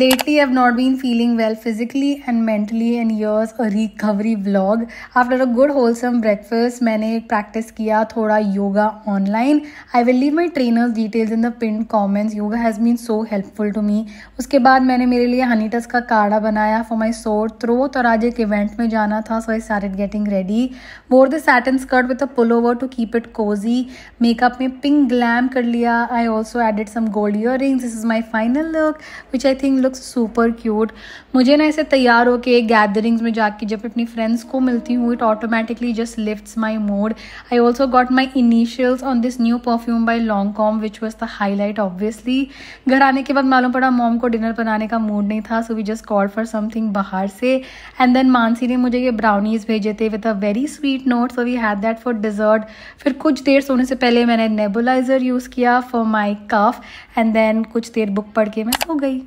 Lately, I've not been feeling well physically and mentally, and here's a recovery vlog. After a good wholesome breakfast, मैंने practice किया थोड़ा yoga online. I will leave my trainer's details in the pinned comments. Yoga has been so helpful to me. उसके बाद मैंने मेरे लिए हनीटस का काढ़ा बनाया for my sore throat और आज एक event में जाना था so I started getting ready. Wore the satin skirt with a pullover to keep it cozy. Makeup में pink glam कर लिया. I also added some gold earrings. This is my final look, which I think looks super cute मुझे ना ऐसे तैयार होके gatherings में जाके जब अपनी फ्रेंड्स को मिलती हूँ it automatically just lifts my mood I also got my initials on this new perfume by Lancome which was the highlight obviously घर आने के बाद मालूम पड़ा मॉम को डिनर बनाने का मूड नहीं था so we just call for something बाहर से एंड देन मानसी ने मुझे ये ब्राउनीज भेजे थे with a very sweet note so we had that for dessert फिर कुछ देर सोने से पहले मैंने नेबुलाइजर यूज़ किया for my cough and then कुछ देर बुक पढ़ के मैं सो गई